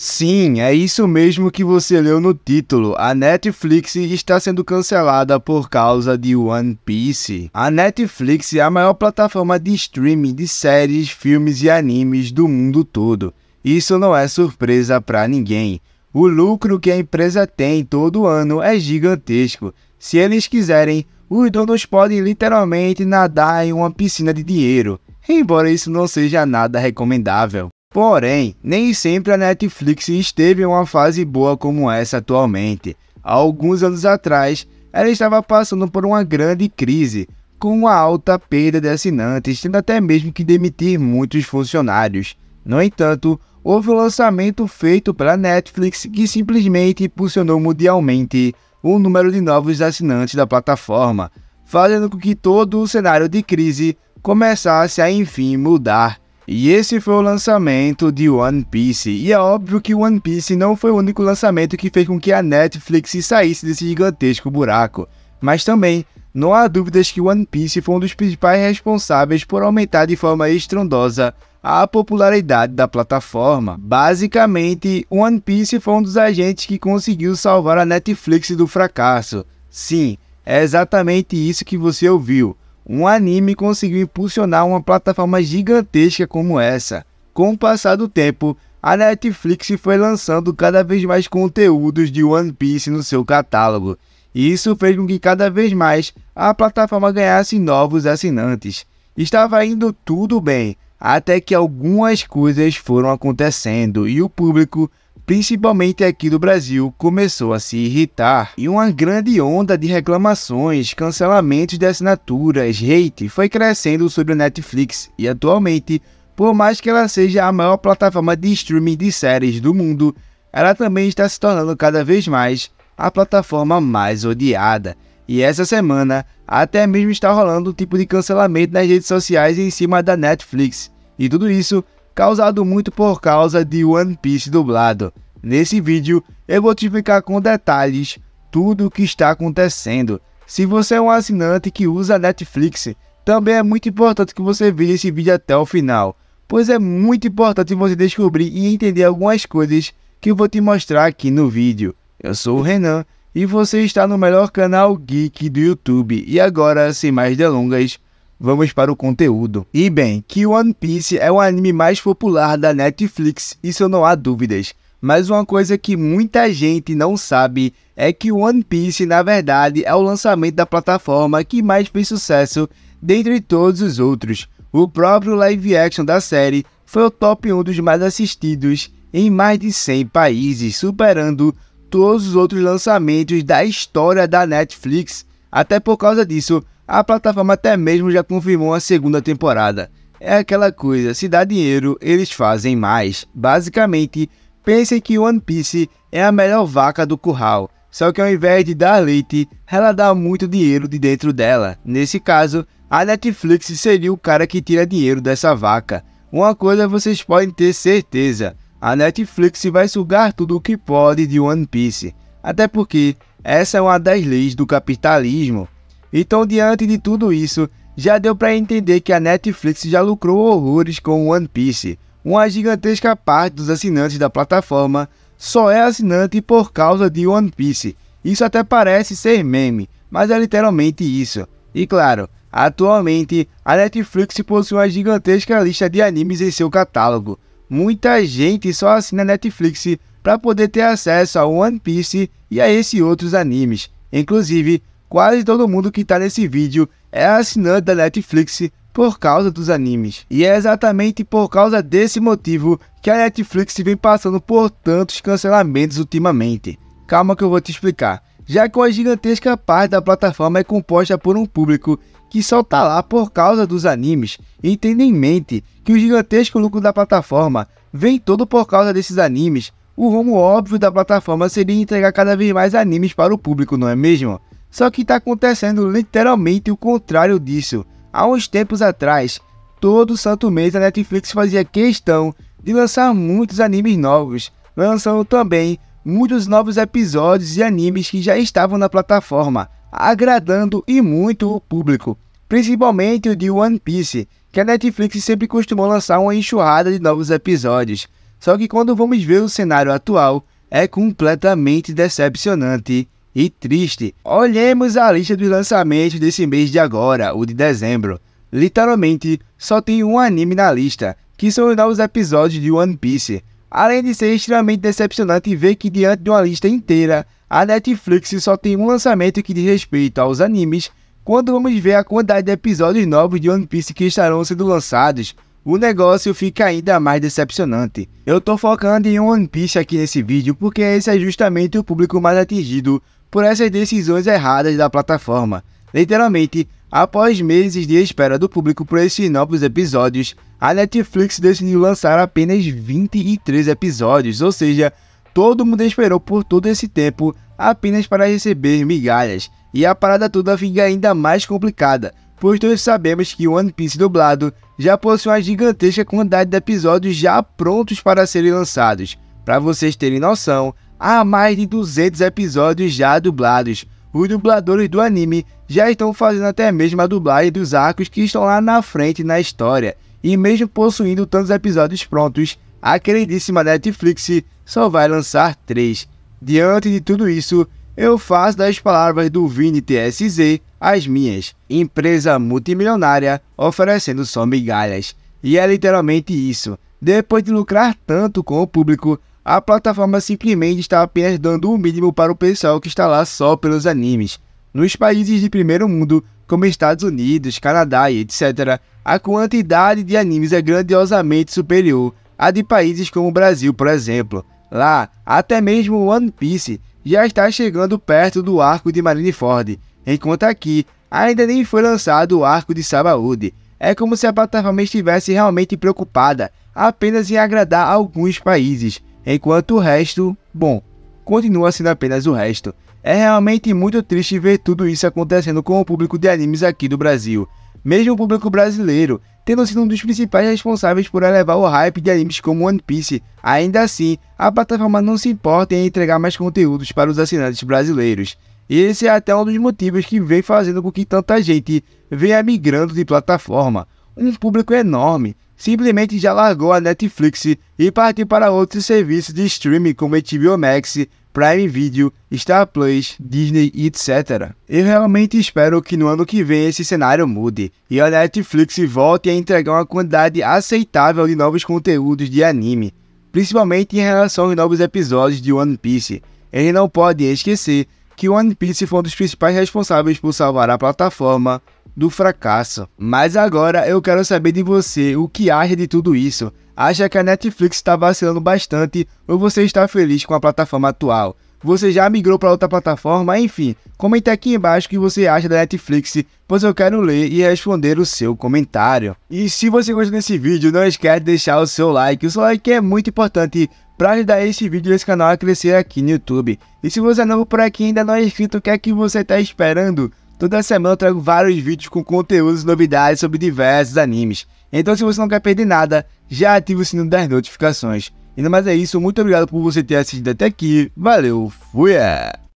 Sim, é isso mesmo que você leu no título. A Netflix está sendo cancelada por causa de One Piece. A Netflix é a maior plataforma de streaming de séries, filmes e animes do mundo todo. Isso não é surpresa para ninguém. O lucro que a empresa tem todo ano é gigantesco. Se eles quiserem, os donos podem literalmente nadar em uma piscina de dinheiro, embora isso não seja nada recomendável. Porém, nem sempre a Netflix esteve em uma fase boa como essa atualmente. Há alguns anos atrás, ela estava passando por uma grande crise, com uma alta perda de assinantes, tendo até mesmo que demitir muitos funcionários. No entanto, houve um lançamento feito pela Netflix que simplesmente impulsionou mundialmente o número de novos assinantes da plataforma, fazendo com que todo o cenário de crise começasse a enfim mudar. E esse foi o lançamento de One Piece. E é óbvio que One Piece não foi o único lançamento que fez com que a Netflix saísse desse gigantesco buraco. Mas também, não há dúvidas que One Piece foi um dos principais responsáveis por aumentar de forma estrondosa a popularidade da plataforma. Basicamente, One Piece foi um dos agentes que conseguiu salvar a Netflix do fracasso. Sim, é exatamente isso que você ouviu um anime conseguiu impulsionar uma plataforma gigantesca como essa. Com o passar do tempo, a Netflix foi lançando cada vez mais conteúdos de One Piece no seu catálogo, e isso fez com que cada vez mais a plataforma ganhasse novos assinantes. Estava indo tudo bem, até que algumas coisas foram acontecendo e o público principalmente aqui do Brasil, começou a se irritar. E uma grande onda de reclamações, cancelamentos de assinaturas, hate foi crescendo sobre a Netflix e atualmente, por mais que ela seja a maior plataforma de streaming de séries do mundo, ela também está se tornando cada vez mais a plataforma mais odiada. E essa semana, até mesmo está rolando um tipo de cancelamento nas redes sociais em cima da Netflix. E tudo isso causado muito por causa de One Piece dublado. Nesse vídeo eu vou te explicar com detalhes tudo o que está acontecendo. Se você é um assinante que usa Netflix, também é muito importante que você veja esse vídeo até o final, pois é muito importante você descobrir e entender algumas coisas que eu vou te mostrar aqui no vídeo. Eu sou o Renan e você está no melhor canal geek do YouTube. E agora, sem mais delongas, Vamos para o conteúdo. E bem, que One Piece é o anime mais popular da Netflix, isso não há dúvidas. Mas uma coisa que muita gente não sabe é que One Piece, na verdade, é o lançamento da plataforma que mais fez sucesso dentre todos os outros. O próprio live action da série foi o top 1 dos mais assistidos em mais de 100 países, superando todos os outros lançamentos da história da Netflix. Até por causa disso, a plataforma até mesmo já confirmou a segunda temporada. É aquela coisa, se dá dinheiro, eles fazem mais. Basicamente, pensem que One Piece é a melhor vaca do curral, só que ao invés de dar leite, ela dá muito dinheiro de dentro dela. Nesse caso, a Netflix seria o cara que tira dinheiro dessa vaca. Uma coisa vocês podem ter certeza, a Netflix vai sugar tudo o que pode de One Piece. Até porque essa é uma das leis do capitalismo. Então, diante de tudo isso, já deu para entender que a Netflix já lucrou horrores com One Piece. Uma gigantesca parte dos assinantes da plataforma só é assinante por causa de One Piece. Isso até parece ser meme, mas é literalmente isso. E claro, atualmente a Netflix possui uma gigantesca lista de animes em seu catálogo. Muita gente só assina a Netflix para poder ter acesso a One Piece e a esses outros animes. Inclusive, Quase todo mundo que está nesse vídeo é assinante da Netflix por causa dos animes. E é exatamente por causa desse motivo que a Netflix vem passando por tantos cancelamentos ultimamente. Calma que eu vou te explicar. Já que uma gigantesca parte da plataforma é composta por um público que só está lá por causa dos animes, e tendo em mente que o gigantesco lucro da plataforma vem todo por causa desses animes, o rumo óbvio da plataforma seria entregar cada vez mais animes para o público, não é mesmo? Só que está acontecendo literalmente o contrário disso. Há uns tempos atrás, todo santo mês a Netflix fazia questão de lançar muitos animes novos, lançando também muitos novos episódios e animes que já estavam na plataforma, agradando e muito o público, principalmente o de One Piece, que a Netflix sempre costumou lançar uma enxurrada de novos episódios. Só que quando vamos ver o cenário atual, é completamente decepcionante e triste. Olhemos a lista dos lançamentos desse mês de agora, o de dezembro. Literalmente, só tem um anime na lista, que são os novos episódios de One Piece. Além de ser extremamente decepcionante ver que diante de uma lista inteira, a Netflix só tem um lançamento que diz respeito aos animes, quando vamos ver a quantidade de episódios novos de One Piece que estarão sendo lançados, o negócio fica ainda mais decepcionante. Eu tô focando em One Piece aqui nesse vídeo porque esse é justamente o público mais atingido por essas decisões erradas da plataforma. Literalmente, após meses de espera do público por esses novos episódios, a Netflix decidiu lançar apenas 23 episódios, ou seja, todo mundo esperou por todo esse tempo apenas para receber migalhas. E a parada toda fica ainda mais complicada, pois todos sabemos que o One Piece dublado já possui uma gigantesca quantidade de episódios já prontos para serem lançados. Para vocês terem noção, Há mais de 200 episódios já dublados. Os dubladores do anime já estão fazendo até mesmo a dublagem dos arcos que estão lá na frente na história. E mesmo possuindo tantos episódios prontos, a queridíssima Netflix só vai lançar três. Diante de tudo isso, eu faço das palavras do Vini TSZ as minhas. Empresa multimilionária oferecendo só migalhas. E é literalmente isso. Depois de lucrar tanto com o público, a plataforma simplesmente está apenas dando o mínimo para o pessoal que está lá só pelos animes. Nos países de primeiro mundo, como Estados Unidos, Canadá e etc., a quantidade de animes é grandiosamente superior à de países como o Brasil, por exemplo. Lá, até mesmo One Piece já está chegando perto do arco de Marineford, enquanto aqui ainda nem foi lançado o arco de Sabaody. É como se a plataforma estivesse realmente preocupada apenas em agradar alguns países, enquanto o resto, bom, continua sendo apenas o resto. É realmente muito triste ver tudo isso acontecendo com o público de animes aqui do Brasil. Mesmo o público brasileiro, tendo sido um dos principais responsáveis por elevar o hype de animes como One Piece, ainda assim, a plataforma não se importa em entregar mais conteúdos para os assinantes brasileiros. E esse é até um dos motivos que vem fazendo com que tanta gente venha migrando de plataforma. Um público enorme simplesmente já largou a Netflix e partiu para outros serviços de streaming como HBO Max, Prime Video, Star Plus, Disney, etc. Eu realmente espero que no ano que vem esse cenário mude e a Netflix volte a entregar uma quantidade aceitável de novos conteúdos de anime, principalmente em relação aos novos episódios de One Piece. Ele não pode esquecer que One Piece foi um dos principais responsáveis por salvar a plataforma do fracasso. Mas agora eu quero saber de você o que acha de tudo isso. Acha que a Netflix está vacilando bastante ou você está feliz com a plataforma atual? Você já migrou para outra plataforma? Enfim, comente aqui embaixo o que você acha da Netflix, pois eu quero ler e responder o seu comentário. E se você gostou desse vídeo, não esquece de deixar o seu like. O seu like é muito importante para ajudar esse vídeo e esse canal a crescer aqui no YouTube. E se você é novo por aqui e ainda não é inscrito, o que é que você está esperando? Toda semana eu trago vários vídeos com conteúdos e novidades sobre diversos animes. Então se você não quer perder nada, já ativa o sino das notificações. E não mais é isso, muito obrigado por você ter assistido até aqui. Valeu, fui! É.